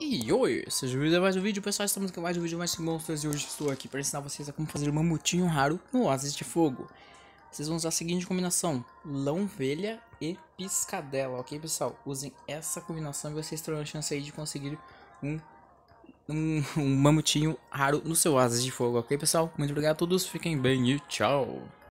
E oi, sejam bem-vindos a mais um vídeo, pessoal, estamos com mais um vídeo mais de monstros e hoje estou aqui para ensinar vocês a como fazer um mamutinho raro no Asas de Fogo. Vocês vão usar a seguinte combinação, lão velha e piscadela, ok pessoal? Usem essa combinação e vocês terão a chance aí de conseguir um, um, um mamutinho raro no seu Asas de Fogo, ok pessoal? Muito obrigado a todos, fiquem bem e tchau!